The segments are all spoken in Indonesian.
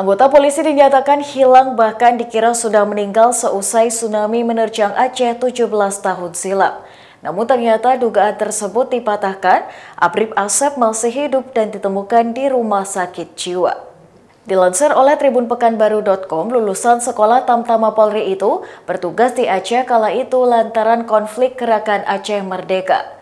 Anggota polisi dinyatakan hilang bahkan dikira sudah meninggal seusai tsunami menerjang Aceh 17 tahun silam. Namun ternyata dugaan tersebut dipatahkan, Abrib Asep masih hidup dan ditemukan di rumah sakit jiwa. Dilansir oleh tribunpekanbaru.com, lulusan sekolah Tamtama Polri itu bertugas di Aceh kala itu lantaran konflik gerakan Aceh Merdeka.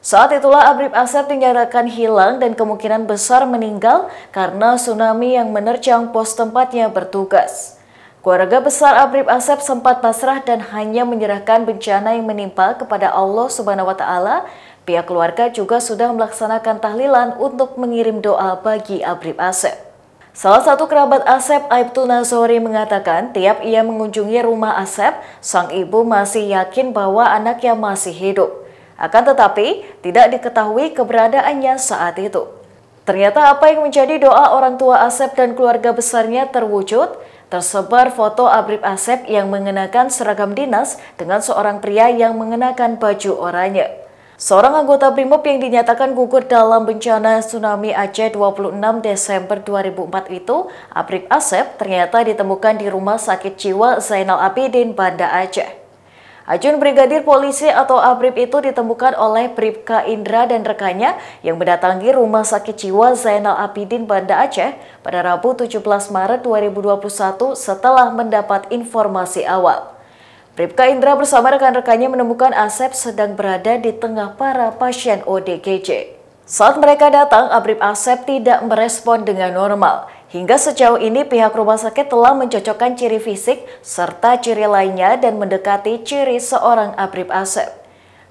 Saat itulah Abrib Asep dinyatakan hilang dan kemungkinan besar meninggal karena tsunami yang menerjang pos tempatnya bertugas. Keluarga besar Abrib Asep sempat pasrah dan hanya menyerahkan bencana yang menimpa kepada Allah Subhanahu wa taala. Pihak keluarga juga sudah melaksanakan tahlilan untuk mengirim doa bagi Abrib Asep. Salah satu kerabat Asep, Aibtu Nazori mengatakan tiap ia mengunjungi rumah Asep, sang ibu masih yakin bahwa anaknya masih hidup. Akan tetapi, tidak diketahui keberadaannya saat itu. Ternyata apa yang menjadi doa orang tua Asep dan keluarga besarnya terwujud, tersebar foto Abrib Asep yang mengenakan seragam dinas dengan seorang pria yang mengenakan baju oranye. Seorang anggota BRIMOB yang dinyatakan gugur dalam bencana tsunami Aceh 26 Desember 2004 itu, Abrib Asep ternyata ditemukan di Rumah Sakit Jiwa Zainal Abidin, Banda Aceh. Ajun Brigadir Polisi atau ABRIP itu ditemukan oleh Bripka Indra dan rekannya yang mendatangi Rumah Sakit Jiwa Zainal Abidin Banda Aceh pada Rabu 17 Maret 2021 setelah mendapat informasi awal. Bripka Indra bersama rekan-rekannya menemukan Asep sedang berada di tengah para pasien ODGJ. Saat mereka datang, Abrip Asep tidak merespon dengan normal. Hingga sejauh ini pihak rumah sakit telah mencocokkan ciri fisik serta ciri lainnya dan mendekati ciri seorang Abrib Asep.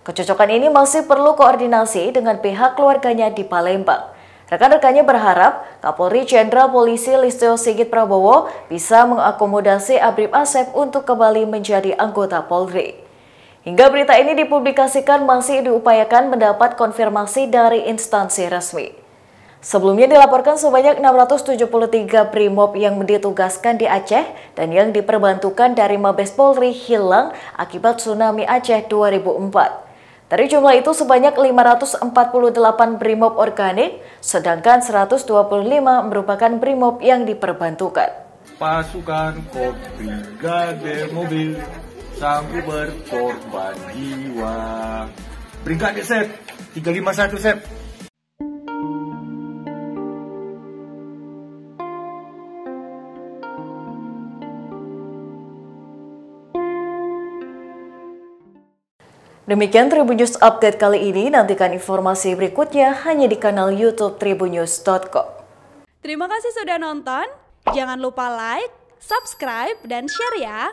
Kecocokan ini masih perlu koordinasi dengan pihak keluarganya di Palembang. Rekan-rekannya berharap Kapolri Jenderal Polisi Listio Sigit Prabowo bisa mengakomodasi Abrib Asep untuk kembali menjadi anggota Polri. Hingga berita ini dipublikasikan masih diupayakan mendapat konfirmasi dari instansi resmi. Sebelumnya dilaporkan sebanyak 673 BRIMOB yang ditugaskan di Aceh dan yang diperbantukan dari Mabes Polri hilang akibat tsunami Aceh 2004. Dari jumlah itu sebanyak 548 BRIMOB organik, sedangkan 125 merupakan BRIMOB yang diperbantukan. Pasukan Brigade Mobil sampai berkorban jiwa. Brigade Sep, 351 Sep, Demikian Tribun News Update kali ini, nantikan informasi berikutnya hanya di kanal youtube tribunnews.com. Terima kasih sudah nonton, jangan lupa like, subscribe, dan share ya!